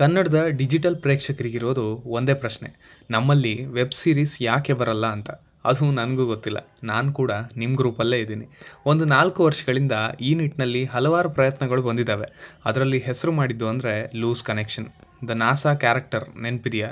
ಕನ್ನಡದ ಡಿಜಿಟಲ್ ಪ್ರೇಕ್ಷಕರಿಗಿರೋದು ಒಂದೇ ಪ್ರಶ್ನೆ ನಮ್ಮಲ್ಲಿ ವೆಬ್ ಸೀರೀಸ್ ಯಾಕೆ ಬರಲ್ಲ ಅಂತ ಅದು ನನಗೂ ಗೊತ್ತಿಲ್ಲ ನಾನು ಕೂಡ ನಿಮ್ಮ ಗ್ರೂಪಲ್ಲೇ ಇದ್ದೀನಿ ಒಂದು ನಾಲ್ಕು ವರ್ಷಗಳಿಂದ ಈ ನಿಟ್ಟಿನಲ್ಲಿ ಹಲವಾರು ಪ್ರಯತ್ನಗಳು ಬಂದಿದ್ದಾವೆ ಅದರಲ್ಲಿ ಹೆಸರು ಮಾಡಿದ್ದು ಅಂದರೆ loose connection the NASA character ನೆನಪಿದೆಯಾ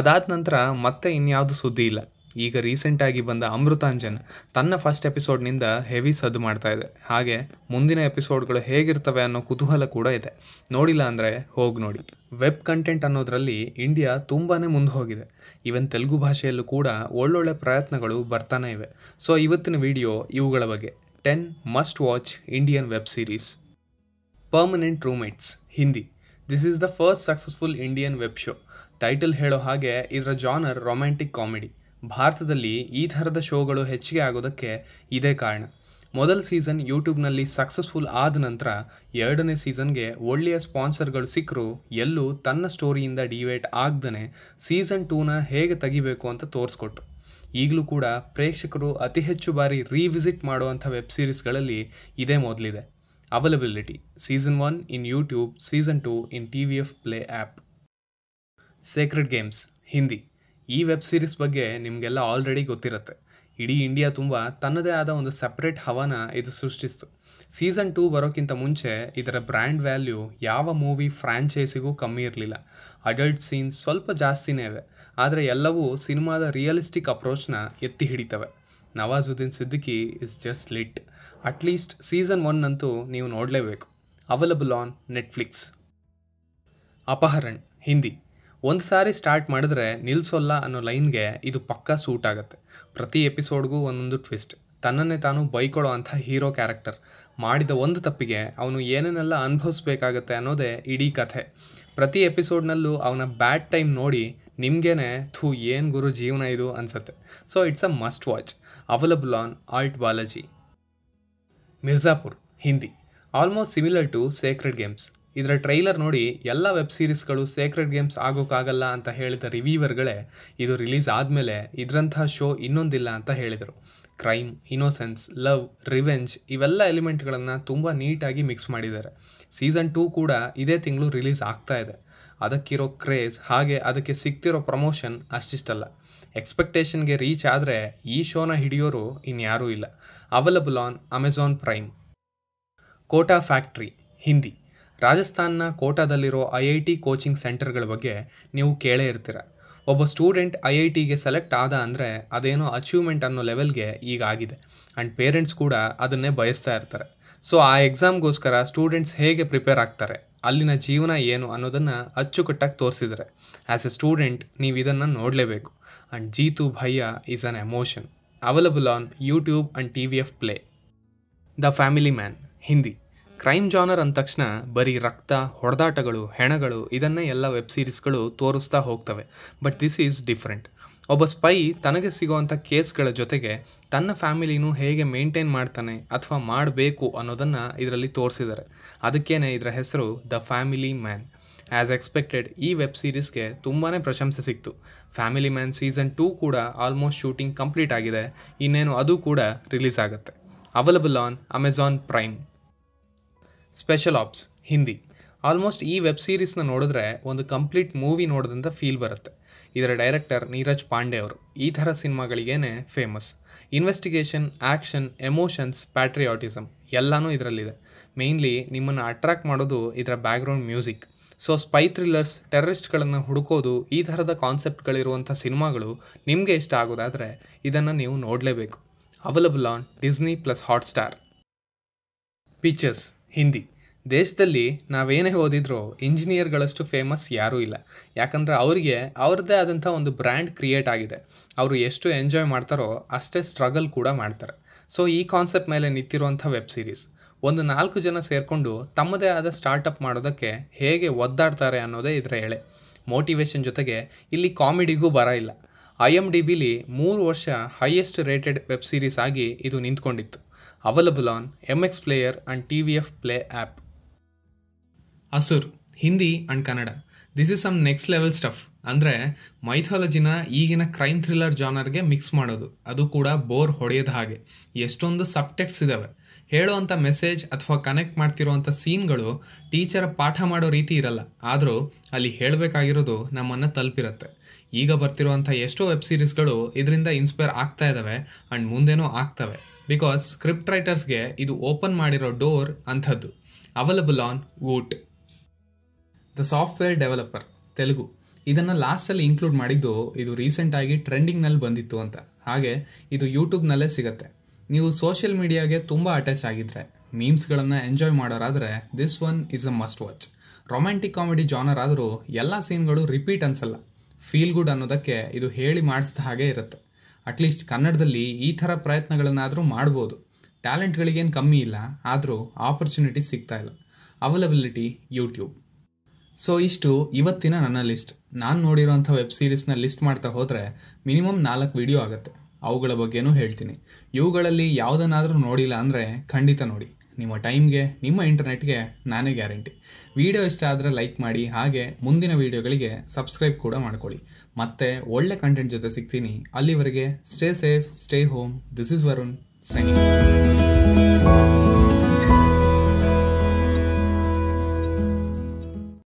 ಅದಾದ ನಂತರ ಮತ್ತೆ ಇನ್ಯಾವುದು ಸುದ್ದಿ ಇಲ್ಲ ಈಗ ರೀಸೆಂಟಾಗಿ ಬಂದ ಅಮೃತಾಂಜನ್ ತನ್ನ ಫಸ್ಟ್ ಎಪಿಸೋಡ್ನಿಂದ ಹೆವಿ ಸದ್ದು ಮಾಡ್ತಾ ಇದೆ ಹಾಗೆ ಮುಂದಿನ ಎಪಿಸೋಡ್ಗಳು ಹೇಗಿರ್ತವೆ ಅನ್ನೋ ಕುತೂಹಲ ಕೂಡ ಇದೆ ನೋಡಿಲ್ಲ ಅಂದರೆ ಹೋಗಿ ನೋಡಿ ವೆಬ್ ಕಂಟೆಂಟ್ ಅನ್ನೋದರಲ್ಲಿ ಇಂಡಿಯಾ ತುಂಬಾ ಮುಂದೆ ಹೋಗಿದೆ ಈವನ್ ತೆಲುಗು ಭಾಷೆಯಲ್ಲೂ ಕೂಡ ಒಳ್ಳೊಳ್ಳೆ ಪ್ರಯತ್ನಗಳು ಬರ್ತಾನೆ ಇವೆ ಸೊ ಇವತ್ತಿನ ವಿಡಿಯೋ ಇವುಗಳ ಬಗ್ಗೆ ten must watch Indian web series permanent roommates Hindi this is the first successful Indian web show title ಹೇಳೋ ಹಾಗೆ ಇದರ ಜಾನರ್ ರೊಮ್ಯಾಂಟಿಕ್ ಕಾಮಿಡಿ ಭಾರತದಲ್ಲಿ ಈ ಥರದ ಶೋಗಳು ಹೆಚ್ಚಿಗೆ ಆಗೋದಕ್ಕೆ ಇದೇ ಕಾರಣ ಮೊದಲ ಸೀಸನ್ ಯೂಟ್ಯೂಬ್ನಲ್ಲಿ ಸಕ್ಸಸ್ಫುಲ್ ಆದ ನಂತರ ಎರಡನೇ ಸೀಸನ್ಗೆ ಒಳ್ಳೆಯ ಸ್ಪಾನ್ಸರ್ಗಳು ಸಿಕ್ಕರು ಎಲ್ಲೂ ತನ್ನ ಸ್ಟೋರಿಯಿಂದ ಡಿವೇಟ್ ಆಗ್ದೇ ಸೀಸನ್ ಟೂನ ಹೇಗೆ ತೆಗಿಬೇಕು ಅಂತ ತೋರಿಸ್ಕೊಟ್ರು ಈಗಲೂ ಕೂಡ ಪ್ರೇಕ್ಷಕರು ಅತಿ ಹೆಚ್ಚು ಬಾರಿ ರೀವಿಸಿಟ್ ಮಾಡುವಂಥ ವೆಬ್ ಸೀರೀಸ್ಗಳಲ್ಲಿ ಇದೇ ಮೊದಲಿದೆ availability season one in YouTube season two in T V F play app sacred games Hindi ಈ ವೆಬ್ ಸೀರೀಸ್ ಬಗ್ಗೆ ನಿಮಗೆಲ್ಲ ಆಲ್ರೆಡಿ ಗೊತ್ತಿರುತ್ತೆ ಇಡೀ ಇಂಡಿಯಾ ತುಂಬ ತನ್ನದೇ ಆದ ಒಂದು ಸಪ್ರೇಟ್ ಹವಾನ ಇದು ಸೃಷ್ಟಿಸ್ತು ಸೀಸನ್ ಟೂ ಬರೋಕ್ಕಿಂತ ಮುಂಚೆ ಇದರ ಬ್ರ್ಯಾಂಡ್ ವ್ಯಾಲ್ಯೂ ಯಾವ ಮೂವಿ ಫ್ರ್ಯಾಂಚೈಸಿಗೂ ಕಮ್ಮಿ ಇರಲಿಲ್ಲ ಅಡಲ್ಟ್ ಸೀನ್ಸ್ ಸ್ವಲ್ಪ ಜಾಸ್ತಿನೇ ಇವೆ ಆದರೆ ಎಲ್ಲವೂ ಸಿನಿಮಾದ ರಿಯಲಿಸ್ಟಿಕ್ ಅಪ್ರೋಚ್ನ ಎತ್ತಿ ಹಿಡಿತವೆ Nawazuddin Siddiqui is just lit at least season one ಅಂತೂ ನೀವು ನೋಡಲೇಬೇಕು available on Netflix Apharan Hindi ಒಂದು ಸಾರಿ ಸ್ಟಾರ್ಟ್ ಮಾಡಿದ್ರೆ ನಿಲ್ಲಿಸೋಲ್ಲ ಅನ್ನೋ ಲೈನ್ಗೆ ಇದು ಪಕ್ಕಾ ಸೂಟ್ ಆಗುತ್ತೆ ಪ್ರತಿ ಎಪಿಸೋಡ್ಗೂ ಒಂದೊಂದು ಟ್ವಿಸ್ಟ್ ತನ್ನನ್ನೇ ತಾನು ಬೈಕೊಳ್ಳೋ ಅಂಥ ಹೀರೋ ಕ್ಯಾರೆಕ್ಟರ್ ಮಾಡಿದ ಒಂದು ತಪ್ಪಿಗೆ ಅವನು ಏನೇನೆಲ್ಲ ಅನುಭವಿಸ್ಬೇಕಾಗತ್ತೆ ಅನ್ನೋದೇ ಇಡೀ ಕಥೆ ಪ್ರತಿ ಎಪಿಸೋಡ್ನಲ್ಲೂ ಅವನ ಬ್ಯಾಡ್ ಟೈಮ್ ನೋಡಿ ನಿಮಗೇನೆ ಥೂ ಏನು ಗುರು ಜೀವನ ಇದು ಅನಿಸುತ್ತೆ so it's a must watch available on alt Balaji Mirzapur Hindi almost similar to sacred games ಇದರ ಟ್ರೈಲರ್ ನೋಡಿ ಎಲ್ಲ ವೆಬ್ ಸೀರೀಸ್ಗಳು ಸೇಕ್ರೆಡ್ ಗೇಮ್ಸ್ ಆಗೋಕ್ಕಾಗಲ್ಲ ಅಂತ ಹೇಳಿದ ರಿವೀವರ್ಗಳೇ ಇದು ರಿಲೀಸ್ ಆದಮೇಲೆ ಇದರಂತಹ ಶೋ ಇನ್ನೊಂದಿಲ್ಲ ಅಂತ ಹೇಳಿದರು ಕ್ರೈಮ್ ಇನೋಸೆನ್ಸ್ ಲವ್ ರಿವೆಂಜ್ ಇವೆಲ್ಲ ಎಲಿಮೆಂಟ್ಗಳನ್ನು ತುಂಬ ನೀಟಾಗಿ ಮಿಕ್ಸ್ ಮಾಡಿದ್ದಾರೆ ಸೀಸನ್ ಟೂ ಕೂಡ ಇದೇ ತಿಂಗಳು ರಿಲೀಸ್ ಆಗ್ತಾ ಇದೆ ಅದಕ್ಕಿರೋ ಕ್ರೇಜ್ ಹಾಗೆ ಅದಕ್ಕೆ ಸಿಕ್ತಿರೋ ಪ್ರಮೋಷನ್ ಅಷ್ಟಿಷ್ಟಲ್ಲ ಎಕ್ಸ್ಪೆಕ್ಟೇಷನ್ಗೆ ರೀಚ್ ಆದರೆ ಈ ಶೋನ ಹಿಡಿಯೋರು ಇನ್ಯಾರೂ ಇಲ್ಲ available on Amazon prime Kota factory Hindi ರಾಜಸ್ಥಾನ್ನ ಕೋಟಾದಲ್ಲಿರೋ ಐ ಐ ಟಿ ಕೋಚಿಂಗ್ ಸೆಂಟರ್ಗಳ ಬಗ್ಗೆ ನೀವು ಕೇಳೇ ಇರ್ತೀರ ಒಬ್ಬ ಸ್ಟೂಡೆಂಟ್ ಐ ಐ ಟಿಗೆ ಸೆಲೆಕ್ಟ್ ಆದ ಅಂದರೆ ಅದೇನೋ ಅಚೀವ್ಮೆಂಟ್ ಅನ್ನೋ ಲೆವೆಲ್ಗೆ ಈಗ ಆಗಿದೆ ಆ್ಯಂಡ್ ಪೇರೆಂಟ್ಸ್ ಕೂಡ ಅದನ್ನೇ ಬಯಸ್ತಾ ಇರ್ತಾರೆ ಸೊ ಆ ಎಕ್ಸಾಮ್ಗೋಸ್ಕರ ಸ್ಟೂಡೆಂಟ್ಸ್ ಹೇಗೆ ಪ್ರಿಪೇರ್ ಆಗ್ತಾರೆ ಅಲ್ಲಿನ ಜೀವನ ಏನು ಅನ್ನೋದನ್ನು ಅಚ್ಚುಕಟ್ಟಾಗಿ ತೋರಿಸಿದರೆ ಆ್ಯಸ್ ಎ ಸ್ಟೂಡೆಂಟ್ ನೀವು ಇದನ್ನು ನೋಡಲೇಬೇಕು and Jeetu Bhaiya is an emotion available on YouTube and T V F play the family man Hindi crime genre ಅಂದ ತಕ್ಷಣ ಬರೀ ರಕ್ತ ಹೊಡೆದಾಟಗಳು ಹೆಣಗಳು ಇದನ್ನೇ ಎಲ್ಲ ವೆಬ್ ಸೀರೀಸ್ಗಳು ತೋರಿಸ್ತಾ ಹೋಗ್ತವೆ ಬಟ್ ದಿಸ್ ಈಸ್ ಡಿಫ್ರೆಂಟ್ ಒಬ್ಬ ಸ್ಪೈ ತನಗೆ ಸಿಗೋವಂಥ ಕೇಸ್ಗಳ ಜೊತೆಗೆ ತನ್ನ ಫ್ಯಾಮಿಲಿನೂ ಹೇಗೆ ಮೇಂಟೈನ್ ಮಾಡ್ತಾನೆ ಅಥವಾ ಮಾಡಬೇಕು ಅನ್ನೋದನ್ನು ಇದರಲ್ಲಿ ತೋರಿಸಿದ್ದಾರೆ ಅದಕ್ಕೇನೆ ಇದರ ಹೆಸರು the family man as expected ಈ ವೆಬ್ ಸೀರೀಸ್ಗೆ ತುಂಬಾ ಪ್ರಶಂಸೆ ಸಿಕ್ತು ಫ್ಯಾಮಿಲಿ ಮ್ಯಾನ್ ಸೀಸನ್ ಟೂ ಕೂಡ ಆಲ್ಮೋಸ್ಟ್ ಶೂಟಿಂಗ್ ಕಂಪ್ಲೀಟ್ ಆಗಿದೆ ಇನ್ನೇನು ಅದು ಕೂಡ ರಿಲೀಸ್ ಆಗುತ್ತೆ available on Amazon prime special ops Hindi almost ಈ ವೆಬ್ ಸೀರೀಸ್ನ ನೋಡಿದ್ರೆ ಒಂದು ಕಂಪ್ಲೀಟ್ ಮೂವಿ ನೋಡಿದಂಥ ಫೀಲ್ ಬರುತ್ತೆ ಇದರ ಡೈರೆಕ್ಟರ್ ನೀರಜ್ ಪಾಂಡೆ ಅವರು ಈ ಥರ ಸಿನಿಮಾಗಳಿಗೇನೆ famous investigation action emotions patriotism ಎಲ್ಲನೂ ಇದರಲ್ಲಿದೆ ಮೇನ್ಲಿ ನಿಮ್ಮನ್ನು ಅಟ್ರ್ಯಾಕ್ಟ್ ಮಾಡೋದು ಇದರ background music so spy thrillers ಟೆರರಿಸ್ಟ್ಗಳನ್ನು ಹುಡುಕೋದು ಈ ಥರದ ಕಾನ್ಸೆಪ್ಟ್ಗಳಿರುವಂಥ ಸಿನಿಮಾಗಳು ನಿಮಗೆ ಇಷ್ಟ ಆಗೋದಾದರೆ ಇದನ್ನು ನೀವು ನೋಡಲೇಬೇಕು available on Disney plus Hotstar pitchers Hindi ದೇಶದಲ್ಲಿ ನಾವೇನೇ ಓದಿದ್ರು ಇಂಜಿನಿಯರ್ಗಳಷ್ಟು ಫೇಮಸ್ ಯಾರೂ ಇಲ್ಲ ಯಾಕಂದರೆ ಅವರಿಗೆ ಅವ್ರದ್ದೇ ಆದಂಥ ಒಂದು ಬ್ರ್ಯಾಂಡ್ ಕ್ರಿಯೇಟ್ ಆಗಿದೆ ಅವರು ಎಷ್ಟು ಎಂಜಾಯ್ ಮಾಡ್ತಾರೋ ಅಷ್ಟೇ ಸ್ಟ್ರಗಲ್ ಕೂಡ ಮಾಡ್ತಾರೆ ಸೊ ಈ ಕಾನ್ಸೆಪ್ಟ್ ಮೇಲೆ ನಿಂತಿರುವಂಥ ವೆಬ್ ಸೀರೀಸ್ ಒಂದು ನಾಲ್ಕು ಜನ ಸೇರಿಕೊಂಡು ತಮ್ಮದೇ ಆದ ಸ್ಟಾರ್ಟಪ್ ಮಾಡೋದಕ್ಕೆ ಹೇಗೆ ಒದ್ದಾಡ್ತಾರೆ ಅನ್ನೋದೇ ಇದರ ಎಳೆ ಮೋಟಿವೇಶನ್ ಜೊತೆಗೆ ಇಲ್ಲಿ ಕಾಮಿಡಿಗೂ ಬರ ಇಲ್ಲ ಐ ಎಮ್ ಡಿ ಬಿಲಿ ಮೂರು ವರ್ಷ ಹೈಯೆಸ್ಟ್ ರೇಟೆಡ್ ವೆಬ್ ಸೀರೀಸ್ ಆಗಿ ಇದು ನಿಂತ್ಕೊಂಡಿತ್ತು available on MX Player and TVF Play app. Asur Hindi and Kannada this is some next level stuff ಅಂದರೆ ಮೈಥಾಲಜಿನ ಈಗಿನ ಕ್ರೈಮ್ ಥ್ರಿಲ್ಲರ್ ಜಾನರ್ಗೆ ಮಿಕ್ಸ್ ಮಾಡೋದು ಅದು ಕೂಡ ಬೋರ್ ಹೊಡೆಯದ ಹಾಗೆ ಎಷ್ಟೊಂದು ಸಬ್ಟೆಕ್ಟ್ಸ್ ಇದ್ದಾವೆ ಹೇಳೋವಂಥ ಮೆಸೇಜ್ ಅಥವಾ ಕನೆಕ್ಟ್ ಮಾಡ್ತಿರೋವಂಥ ಸೀನ್ಗಳು ಟೀಚರ್ ಪಾಠ ಮಾಡೋ ರೀತಿ ಇರಲ್ಲ ಆದರೂ ಅಲ್ಲಿ ಹೇಳಬೇಕಾಗಿರೋದು ನಮ್ಮನ್ನು ತಲುಪಿರುತ್ತೆ ಈಗ ಬರ್ತಿರುವಂಥ ಎಷ್ಟೋ ವೆಬ್ ಸೀರೀಸ್ಗಳು ಇದರಿಂದ ಇನ್ಸ್ಪೈರ್ ಆಗ್ತಾ ಇದ್ದಾವೆ ಆ್ಯಂಡ್ ಮುಂದೇನೂ ಆಗ್ತವೆ ಬಿಕಾಸ್ ಸ್ಕ್ರಿಪ್ಟ್ ರೈಟರ್ಸ್ಗೆ ಇದು ಓಪನ್ ಮಾಡಿರೋ ಡೋರ್ ಅಂಥದ್ದು available on Voot the software developer Telugu ಇದನ್ನು ಲಾಸ್ಟಲ್ಲಿ ಇನ್ಕ್ಲೂಡ್ ಮಾಡಿದ್ದು ಇದು ರೀಸೆಂಟಾಗಿ ಟ್ರೆಂಡಿಂಗ್ನಲ್ಲಿ ಬಂದಿತ್ತು ಅಂತ ಹಾಗೆ ಇದು ಯೂಟ್ಯೂಬ್ನಲ್ಲೇ ಸಿಗುತ್ತೆ ನೀವು ಸೋಷಿಯಲ್ ಮೀಡಿಯಾಗೆ ತುಂಬ ಅಟ್ಯಾಚ್ ಆಗಿದ್ರೆ ಮೀಮ್ಸ್ಗಳನ್ನು ಎಂಜಾಯ್ ಮಾಡೋರಾದರೆ this one is a must watch romantic comedy genre ಆದರೂ ಎಲ್ಲ ಸೀನ್ಗಳು ರಿಪೀಟ್ ಅನ್ಸಲ್ಲ ಫೀಲ್ ಗುಡ್ ಅನ್ನೋದಕ್ಕೆ ಇದು ಹೇಳಿ ಮಾಡಿಸಿದ ಹಾಗೆ ಇರುತ್ತೆ ಅಟ್ಲೀಸ್ಟ್ ಕನ್ನಡದಲ್ಲಿ ಈ ಥರ ಪ್ರಯತ್ನಗಳನ್ನಾದರೂ ಮಾಡ್ಬೋದು ಟ್ಯಾಲೆಂಟ್ಗಳಿಗೇನು ಕಮ್ಮಿ ಇಲ್ಲ ಆದರೂ ಆಪರ್ಚುನಿಟಿ ಸಿಗ್ತಾ ಇಲ್ಲ ಅವೈಲಬಿಲಿಟಿ ಯೂಟ್ಯೂಬ್ ಸೊ ಇಷ್ಟು ಇವತ್ತಿನ ನನ್ನ ಲಿಸ್ಟ್ ನಾನು ನೋಡಿರುವಂಥ ವೆಬ್ ಸೀರೀಸ್ನ ಲಿಸ್ಟ್ ಮಾಡ್ತಾ ಹೋದರೆ ಮಿನಿಮಮ್ ನಾಲ್ಕು ವಿಡಿಯೋ ಆಗುತ್ತೆ ಅವುಗಳ ಬಗ್ಗೆನೂ ಹೇಳ್ತೀನಿ ಇವುಗಳಲ್ಲಿ ಯಾವುದನ್ನಾದರೂ ನೋಡಿಲ್ಲ ಅಂದರೆ ಖಂಡಿತ ನೋಡಿ ನಿಮ್ಮ ಟೈಮ್ಗೆ ನಿಮ್ಮ ಇಂಟರ್ನೆಟ್ಗೆ ನಾನೇ ಗ್ಯಾರಂಟಿ ವಿಡಿಯೋ ಇಷ್ಟ ಆದರೆ ಲೈಕ್ ಮಾಡಿ ಹಾಗೆ ಮುಂದಿನ ವೀಡಿಯೋಗಳಿಗೆ ಸಬ್ಸ್ಕ್ರೈಬ್ ಕೂಡ ಮಾಡ್ಕೊಳ್ಳಿ ಮತ್ತೆ ಒಳ್ಳೆ ಕಂಟೆಂಟ್ ಜೊತೆ ಸಿಗ್ತೀನಿ ಅಲ್ಲಿವರೆಗೆ stay safe stay home this is Varun signing